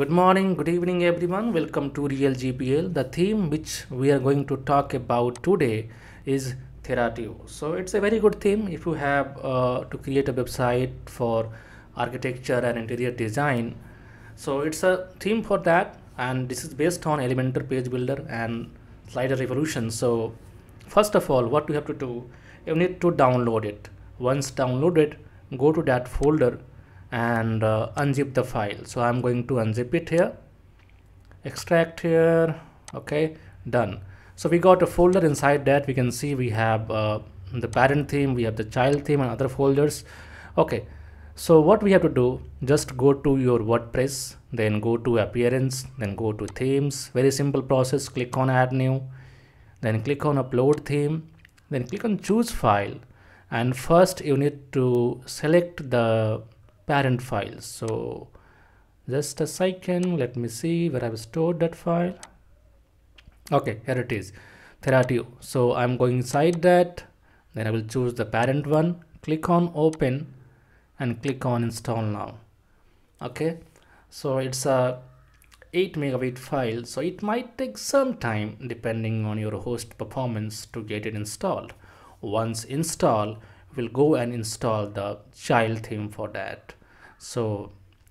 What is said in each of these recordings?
good morning good evening everyone welcome to real gpl the theme which we are going to talk about today is therapy so it's a very good theme if you have uh, to create a website for architecture and interior design so it's a theme for that and this is based on elementor page builder and slider revolution so first of all what you have to do you need to download it once downloaded go to that folder and uh, unzip the file so I'm going to unzip it here extract here okay done so we got a folder inside that we can see we have uh, the parent theme we have the child theme and other folders okay so what we have to do just go to your WordPress then go to appearance then go to themes very simple process click on add new then click on upload theme then click on choose file and first you need to select the parent file so just a second let me see where i've stored that file okay here it is theratio so i'm going inside that then i will choose the parent one click on open and click on install now okay so it's a 8 megabit file so it might take some time depending on your host performance to get it installed once installed we'll go and install the child theme for that so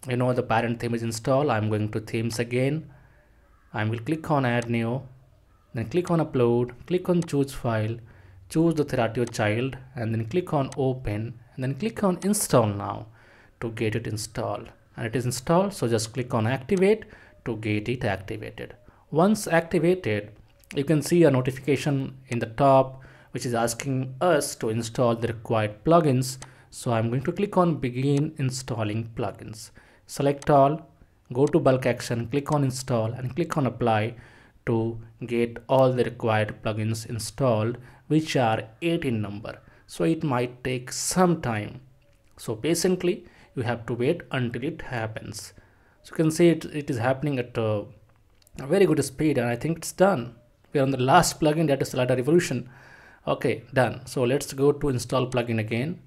you know the parent theme is installed i'm going to themes again i will click on add new then click on upload click on choose file choose the theratio child and then click on open and then click on install now to get it installed and it is installed so just click on activate to get it activated once activated you can see a notification in the top which is asking us to install the required plugins so I'm going to click on begin installing plugins. Select all, go to bulk action, click on install and click on apply to get all the required plugins installed which are 8 in number. So it might take some time. So patiently you have to wait until it happens. So you can see it, it is happening at a, a very good speed and I think it's done. We are on the last plugin that is Slider Revolution. Okay, done. So let's go to install plugin again.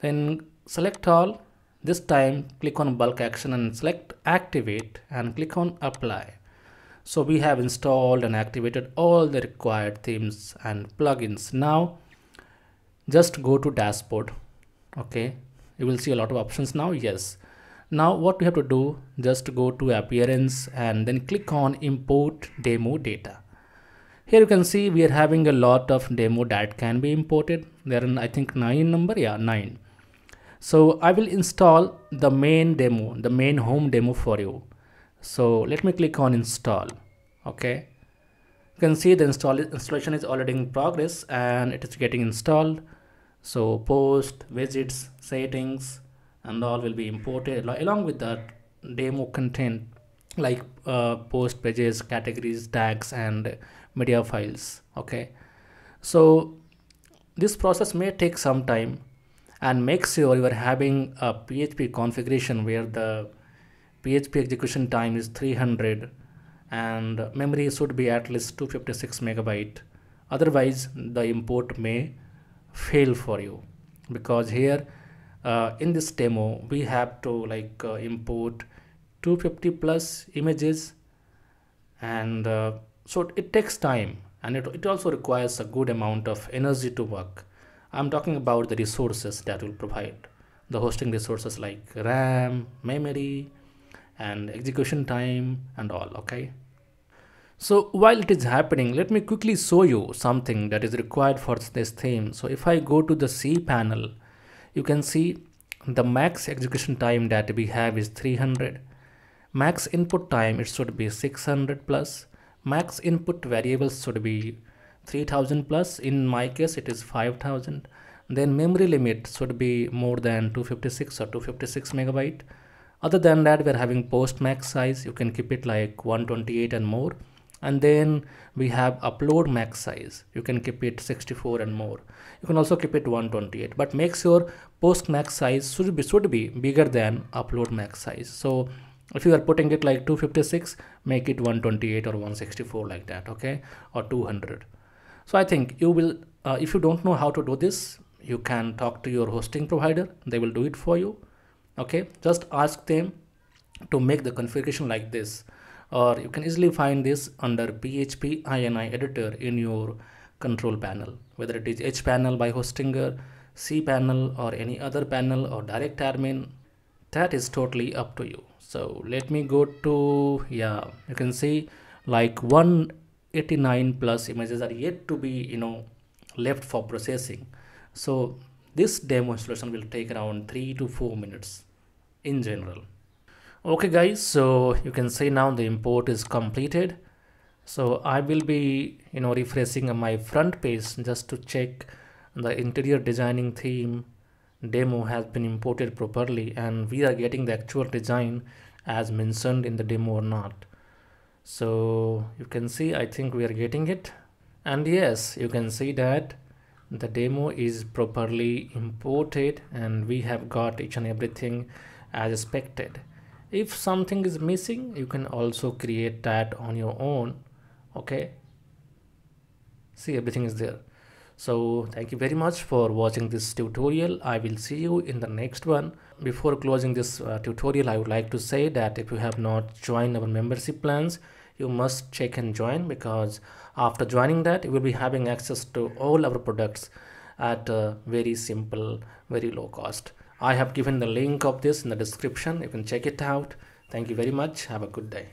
Then select all. This time click on bulk action and select activate and click on apply. So we have installed and activated all the required themes and plugins. Now just go to dashboard. Okay, you will see a lot of options now. Yes. Now what we have to do, just go to appearance and then click on import demo data. Here you can see we are having a lot of demo that can be imported. There are I think nine number, yeah, nine so I will install the main demo the main home demo for you so let me click on install okay you can see the install installation is already in progress and it is getting installed so post widgets settings and all will be imported along with the demo content like uh, post pages categories tags and media files okay so this process may take some time and make sure you are having a PHP configuration where the PHP execution time is 300 and memory should be at least 256 megabyte otherwise the import may fail for you because here uh, in this demo we have to like uh, import 250 plus images and uh, so it takes time and it, it also requires a good amount of energy to work I'm talking about the resources that will provide the hosting resources like RAM, memory, and execution time and all, okay? So while it is happening, let me quickly show you something that is required for this theme. So if I go to the C panel, you can see the max execution time that we have is 300. Max input time, it should be 600 plus. Max input variables should be 3000 plus in my case it is 5000 then memory limit should be more than 256 or 256 megabyte other than that we're having post max size you can keep it like 128 and more and then we have upload max size you can keep it 64 and more you can also keep it 128 but make sure post max size should be should be bigger than upload max size so if you are putting it like 256 make it 128 or 164 like that okay or 200 so I think you will, uh, if you don't know how to do this, you can talk to your hosting provider. They will do it for you. Okay, just ask them to make the configuration like this. Or you can easily find this under PHP INI editor in your control panel, whether it is H panel by Hostinger, cPanel or any other panel or direct admin, that is totally up to you. So let me go to, yeah, you can see like one 89 plus images are yet to be you know left for processing so this demo installation will take around 3 to 4 minutes in general okay guys so you can see now the import is completed so i will be you know refreshing my front page just to check the interior designing theme demo has been imported properly and we are getting the actual design as mentioned in the demo or not so you can see I think we are getting it and yes you can see that the demo is properly imported and we have got each and everything as expected if something is missing you can also create that on your own okay see everything is there so thank you very much for watching this tutorial i will see you in the next one before closing this uh, tutorial i would like to say that if you have not joined our membership plans you must check and join because after joining that you will be having access to all our products at a very simple very low cost i have given the link of this in the description you can check it out thank you very much have a good day